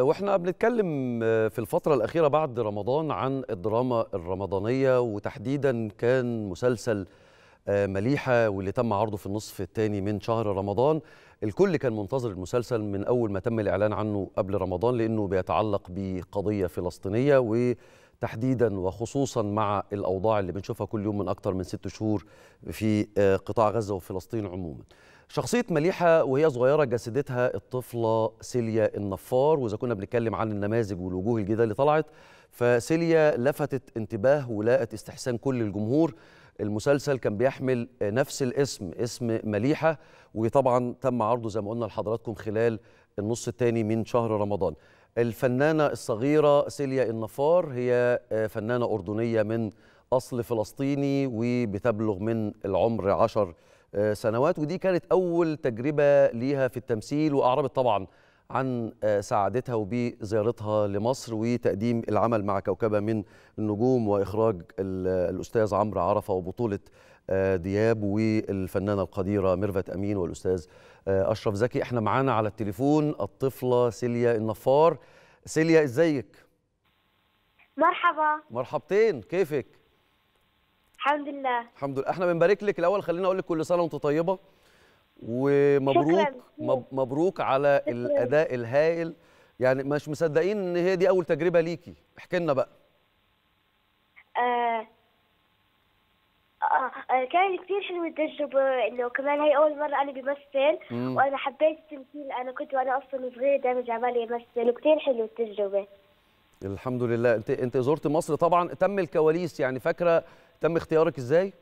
واحنا بنتكلم آه، في الفترة الأخيرة بعد رمضان عن الدراما الرمضانية وتحديدا كان مسلسل آه، مليحة واللي تم عرضه في النصف الثاني من شهر رمضان الكل كان منتظر المسلسل من أول ما تم الإعلان عنه قبل رمضان لأنه بيتعلق بقضية فلسطينية و تحديدا وخصوصا مع الاوضاع اللي بنشوفها كل يوم من اكثر من ست شهور في آه، قطاع غزه وفلسطين عموما. شخصية مليحة وهي صغيرة جسدتها الطفلة سيليا النفار وإذا كنا بنتكلم عن النماذج والوجوه الجديدة اللي طلعت فسيليا لفتت انتباه ولاقت استحسان كل الجمهور المسلسل كان بيحمل نفس الاسم اسم مليحة وطبعا تم عرضه زي ما قلنا لحضراتكم خلال النص الثاني من شهر رمضان الفنانة الصغيرة سيليا النفار هي آه، فنانة أردنية من أصل فلسطيني وبتبلغ من العمر عشر آه، سنوات ودي كانت أول تجربة ليها في التمثيل وأعربت طبعاً عن آه، سعادتها وبزيارتها لمصر وتقديم العمل مع كوكبة من النجوم وإخراج الأستاذ عمرو عرفة وبطولة آه، دياب والفنانة القديرة ميرفت أمين والأستاذ آه، أشرف زكي احنا معانا على التليفون الطفلة سيليا النفار سيليا ازيك؟ مرحبا مرحبتين كيفك؟ الحمد لله الحمد لله احنا بنبارك لك الأول خليني أقول لك كل سنة وأنت طيبة ومبروك مبروك على شكراً. الاداء الهائل يعني مش مصدقين ان هي دي اول تجربه ليكي احكي لنا بقى آه آه كان كثير حلوة التجربة انه كمان هي اول مرة انا بمثل مم. وانا حبيت التمثيل انا كنت وانا اصلا صغيرة دائما جعبالي امثل وكثير حلوة التجربة الحمد لله انت انت زرت مصر طبعا تم الكواليس يعني فاكرة تم اختيارك ازاي؟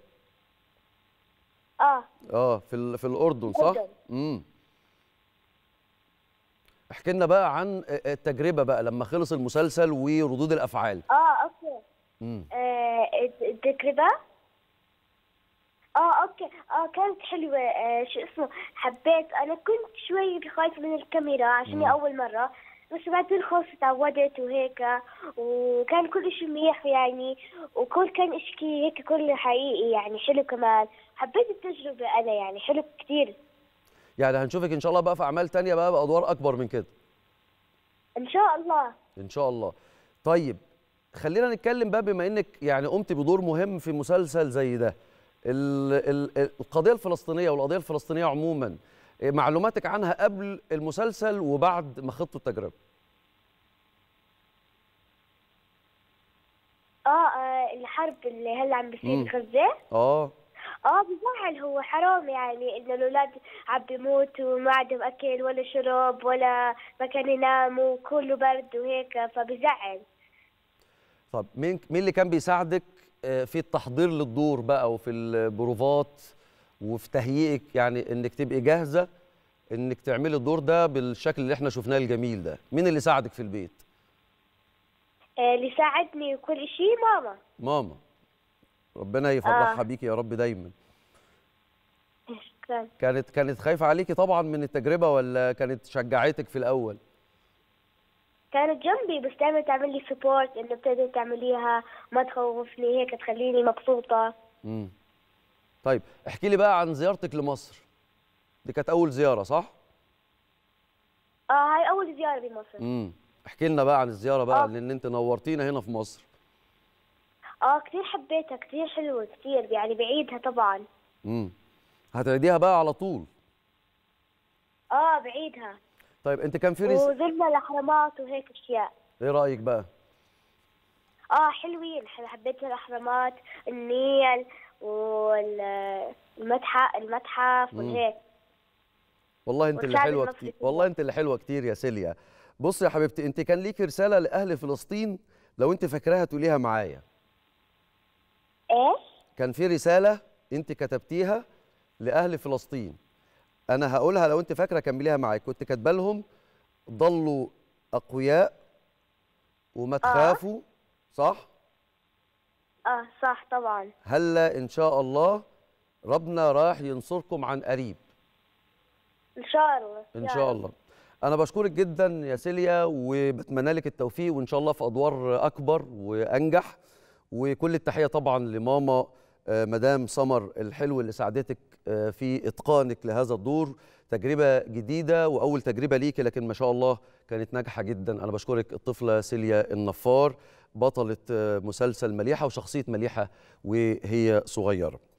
اه اه في في الاردن صح امم احكي لنا بقى عن آه، آه، التجربه بقى لما خلص المسلسل وردود الافعال اه اوكي امم التجربه اه اوكي اه كانت حلوه آه شو اسمه حبيت انا كنت شوي خايفه من الكاميرا عشان اول مره بس بعد الخوف تعودت وهيك وكان كل شيء منيح يعني وكل كان اشكي هيك كله حقيقي يعني حلو كمان حبيت التجربة أنا يعني حلو كثير يعني هنشوفك إن شاء الله بقى في أعمال تانية بقى بأدوار أكبر من كده إن شاء الله إن شاء الله طيب خلينا نتكلم بقى بما إنك يعني قمت بدور مهم في مسلسل زي ده القضية الفلسطينية والقضية الفلسطينية عموماً معلوماتك عنها قبل المسلسل وبعد ما خضتوا التجربه آه،, اه الحرب اللي هلا عم بصير غزه اه اه بزعل هو حرام يعني انه الاولاد عم بيموتوا وما عندهم اكل ولا شرب ولا مكان يناموا وكله برد وهيك فبزعل طب مين مين اللي كان بيساعدك آه، في التحضير للدور بقى وفي البروفات وفي تهيئك يعني انك تبقي جاهزه انك تعملي الدور ده بالشكل اللي احنا شفناه الجميل ده مين اللي ساعدك في البيت آه، اللي ساعدني كل شيء ماما ماما ربنا يفرحها آه. بيكي يا رب دايما شكرا كانت كانت خايفه عليكي طبعا من التجربه ولا كانت شجعتك في الاول كانت جنبي بس دايما تعمل لي سبورت انه بتقدر تعمليها ما تخوفني هيك تخليني مبسوطه امم طيب احكي لي بقى عن زيارتك لمصر دي كانت اول زياره صح اه هاي اول زياره بمصر امم احكي لنا بقى عن الزياره بقى آه. لان انت نورتينا هنا في مصر اه كثير حبيتها كثير حلوه كثير يعني بعيدها طبعا امم هتعيديها بقى على طول اه بعيدها طيب انت كان في رس... وزرنا الاهرامات وهيك اشياء ايه رايك بقى اه حلوين حبيت الاهرامات النيل والمتحف المتحف والهيك والله انت اللي حلوه كتير والله انت اللي حلوه كتير يا سيليا بصي يا حبيبتي انت كان ليكي رساله لاهل فلسطين لو انت فاكراها تقوليها معايا ايه كان في رساله انت كتبتيها لاهل فلسطين انا هقولها لو انت فاكره كمليها معايا كنت كاتبه لهم ضلوا اقوياء وما آه. تخافوا آه. صح اه صح طبعا هلا ان شاء الله ربنا راح ينصركم عن قريب ان شاء الله ان شاء الله انا بشكرك جدا يا سيليا وبتمنى لك التوفيق وان شاء الله في ادوار اكبر وانجح وكل التحيه طبعا لماما آه، مدام سمر الحلو اللي ساعدتك آه، في اتقانك لهذا الدور تجربه جديده واول تجربه ليكي لكن ما شاء الله كانت ناجحه جدا انا بشكرك الطفله سيليا النفار بطلة مسلسل مليحة وشخصية مليحة وهي صغيرة